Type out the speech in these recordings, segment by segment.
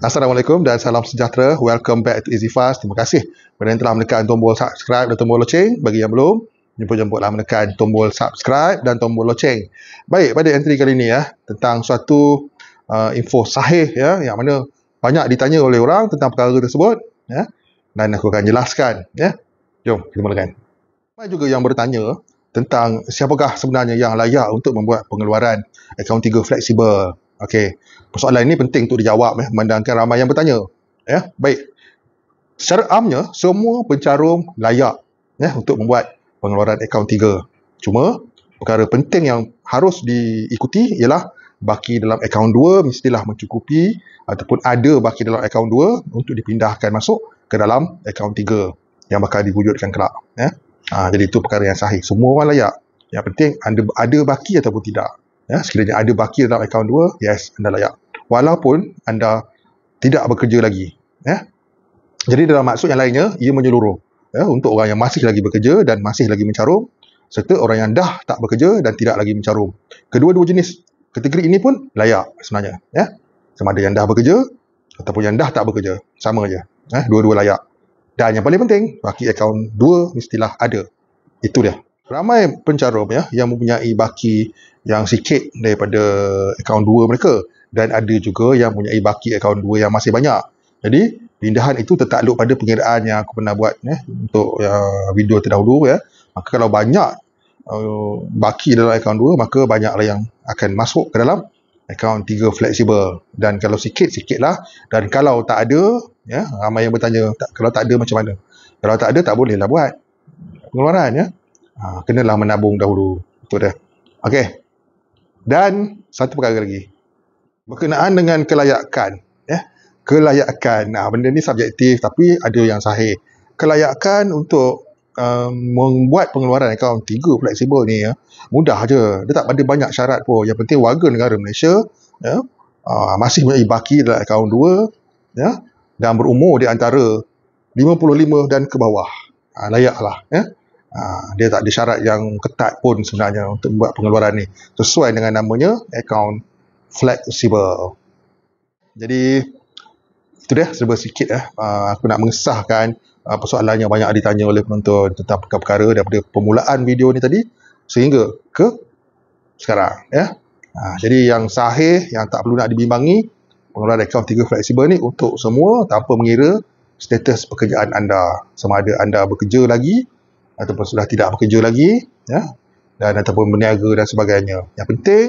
Assalamualaikum dan salam sejahtera. Welcome back to Easy Fast. Terima kasih kepada telah menekan tombol subscribe dan tombol loceng. Bagi yang belum, jemput-jemputlah menekan tombol subscribe dan tombol loceng. Baik, pada entry kali ini ya, tentang suatu uh, info sahih ya, yang mana banyak ditanya oleh orang tentang perkara tersebut. Ya, dan aku akan jelaskan. Ya. Jom, kita mulakan. Ada juga yang bertanya tentang siapakah sebenarnya yang layak untuk membuat pengeluaran akaun tiga fleksibel. Okey. Persoalan ini penting untuk dijawab ya, memandangkan ramai yang bertanya. Ya, baik. Secara amnya, semua pencarum layak ya, untuk membuat pengeluaran akaun tiga. Cuma, perkara penting yang harus diikuti ialah baki dalam akaun 2 mestilah mencukupi ataupun ada baki dalam akaun dua untuk dipindahkan masuk ke dalam akaun tiga yang bakal diwujudkan kelak. Ya. Ha, jadi, itu perkara yang sahih. Semua orang layak. Yang penting, anda ada baki ataupun tidak ya, sekiranya ada baki dalam akaun dua, yes anda layak walaupun anda tidak bekerja lagi ya jadi dalam maksud yang lainnya ia menyeluruh ya untuk orang yang masih lagi bekerja dan masih lagi mencarum serta orang yang dah tak bekerja dan tidak lagi mencarum kedua-dua jenis kategori ini pun layak sebenarnya ya sama ada yang dah bekerja ataupun yang dah tak bekerja sama aja ya dua-dua layak dan yang paling penting baki akaun 2 mestilah ada itu dia ramai pencarum ya yang mempunyai baki yang sikit daripada akaun dua mereka dan ada juga yang mempunyai baki akaun dua yang masih banyak. Jadi pindahan itu tertakluk pada pengiraan yang aku pernah buat ya untuk uh, video terdahulu ya. Maka kalau banyak uh, baki dalam akaun dua, maka banyaklah yang akan masuk ke dalam akaun tiga fleksibel dan kalau sikit sikitlah dan kalau tak ada ya ramai yang bertanya kalau tak ada macam mana? Kalau tak ada tak bolehlah buat pengeluaran ya. Ha, kenalah menabung dahulu. itu dah. Okey. Dan satu perkara lagi. Berkenaan dengan kelayakan. Eh? Kelayakan. Nah, ha, benda ni subjektif tapi ada yang sahih. Kelayakan untuk um, membuat pengeluaran akaun tiga fleksibel ni ya, mudah je. Dia tak ada banyak syarat pun. Yang penting warga negara Malaysia ya, uh, masih mempunyai baki dalam akaun dua ya, dan berumur di antara 55 dan ke bawah. Ha, lah. Ya. Ha, dia tak ada syarat yang ketat pun sebenarnya untuk buat pengeluaran ni sesuai dengan namanya account flexible jadi itu dia serba sikit eh. aku nak mengesahkan ha, persoalan yang banyak ditanya oleh penonton tentang perkara-perkara daripada permulaan video ni tadi sehingga ke sekarang ya. jadi yang sahih yang tak perlu nak dibimbangi pengeluaran account tiga flexible ni untuk semua tanpa mengira status pekerjaan anda sama ada anda bekerja lagi ataupun sudah tidak bekerja lagi ya dan ataupun berniaga dan sebagainya. Yang penting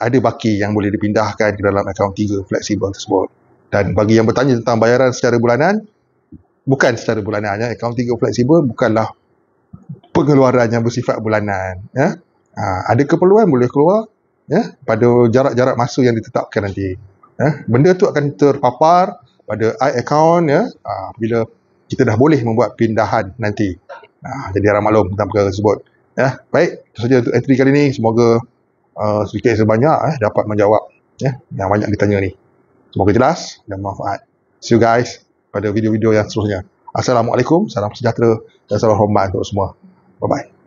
ada baki yang boleh dipindahkan ke dalam akaun tiga fleksibel tersebut. Dan bagi yang bertanya tentang bayaran secara bulanan, bukan secara bulanan ya. Akaun tiga fleksibel bukanlah pengeluaran yang bersifat bulanan. Ya. Ha, ada keperluan boleh keluar ya, pada jarak-jarak masa yang ditetapkan nanti. Ya. Benda tu akan terpapar pada i-account ya, ha, bila kita dah boleh membuat pindahan nanti. Ha, jadi ramalum, maklum tentang perkara tersebut. Ya, baik, itu saja untuk entry kali ini. Semoga uh, sedikit sebanyak eh, dapat menjawab ya, yang banyak ditanya ni. Semoga jelas dan manfaat. See you guys pada video-video yang seterusnya. Assalamualaikum, salam sejahtera dan salam hormat untuk semua. Bye-bye.